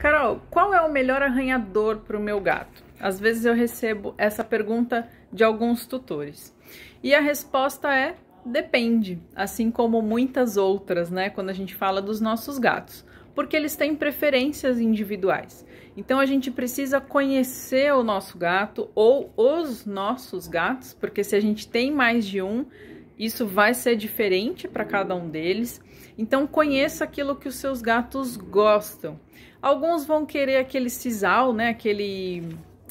Carol, qual é o melhor arranhador para o meu gato? Às vezes eu recebo essa pergunta de alguns tutores. E a resposta é depende, assim como muitas outras, né, quando a gente fala dos nossos gatos, porque eles têm preferências individuais. Então a gente precisa conhecer o nosso gato ou os nossos gatos, porque se a gente tem mais de um, isso vai ser diferente para cada um deles. Então conheça aquilo que os seus gatos gostam. Alguns vão querer aquele sisal, né? Aquele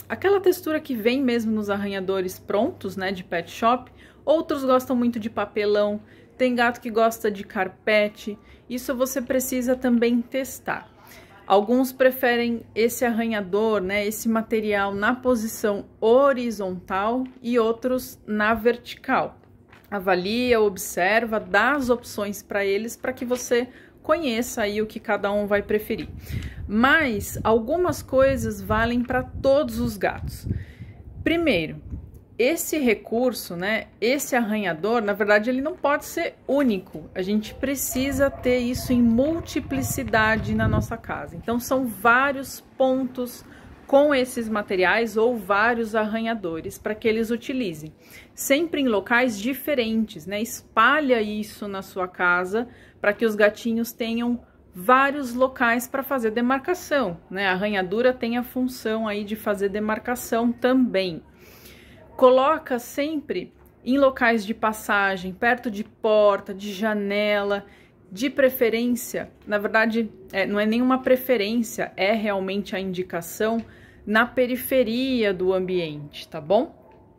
aquela textura que vem mesmo nos arranhadores prontos, né, de pet shop. Outros gostam muito de papelão. Tem gato que gosta de carpete. Isso você precisa também testar. Alguns preferem esse arranhador, né, esse material na posição horizontal e outros na vertical avalia, observa, dá as opções para eles para que você conheça aí o que cada um vai preferir. Mas algumas coisas valem para todos os gatos. Primeiro, esse recurso, né, esse arranhador, na verdade, ele não pode ser único. A gente precisa ter isso em multiplicidade na nossa casa. Então, são vários pontos com esses materiais ou vários arranhadores para que eles utilizem, sempre em locais diferentes, né? Espalha isso na sua casa para que os gatinhos tenham vários locais para fazer demarcação, né? A arranhadura tem a função aí de fazer demarcação também. Coloca sempre em locais de passagem, perto de porta, de janela, de preferência, na verdade, é, não é nenhuma preferência, é realmente a indicação na periferia do ambiente, tá bom?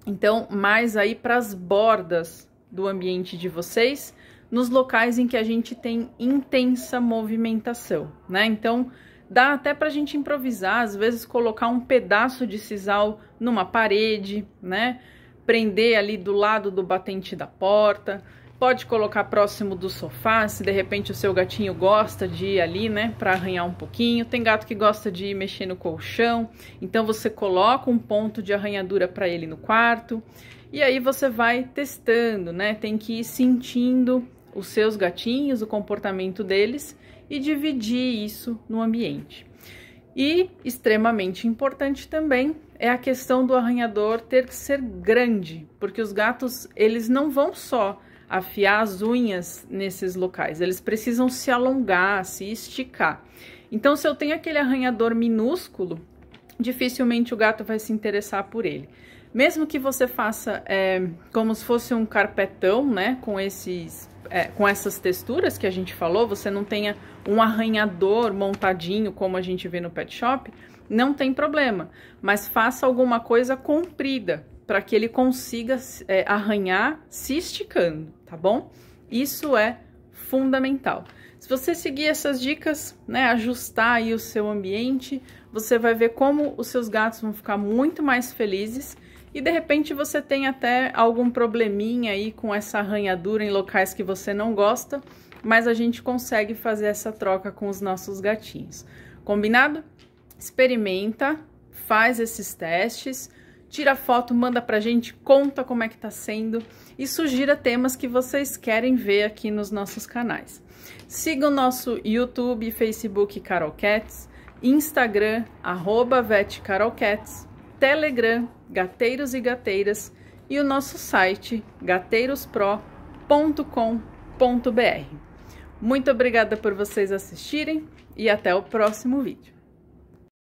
Então, mais aí para as bordas do ambiente de vocês, nos locais em que a gente tem intensa movimentação, né? Então, dá até para a gente improvisar, às vezes colocar um pedaço de sisal numa parede, né? Prender ali do lado do batente da porta. Pode colocar próximo do sofá, se de repente o seu gatinho gosta de ir ali, né, para arranhar um pouquinho. Tem gato que gosta de mexer no colchão, então você coloca um ponto de arranhadura para ele no quarto. E aí você vai testando, né? Tem que ir sentindo os seus gatinhos, o comportamento deles e dividir isso no ambiente. E extremamente importante também é a questão do arranhador ter que ser grande, porque os gatos, eles não vão só afiar as unhas nesses locais. Eles precisam se alongar, se esticar. Então, se eu tenho aquele arranhador minúsculo, dificilmente o gato vai se interessar por ele. Mesmo que você faça é, como se fosse um carpetão, né, com esses, é, com essas texturas que a gente falou, você não tenha um arranhador montadinho como a gente vê no pet shop, não tem problema. Mas faça alguma coisa comprida, para que ele consiga é, arranhar se esticando, tá bom? Isso é fundamental. Se você seguir essas dicas, né, ajustar aí o seu ambiente, você vai ver como os seus gatos vão ficar muito mais felizes e de repente você tem até algum probleminha aí com essa arranhadura em locais que você não gosta, mas a gente consegue fazer essa troca com os nossos gatinhos. Combinado? Experimenta, faz esses testes, tira foto, manda pra gente, conta como é que tá sendo e sugira temas que vocês querem ver aqui nos nossos canais. Siga o nosso YouTube, Facebook Carol Cats, Instagram, arroba vetcarolcats, Telegram, Gateiros e Gateiras e o nosso site gateirospro.com.br. Muito obrigada por vocês assistirem e até o próximo vídeo.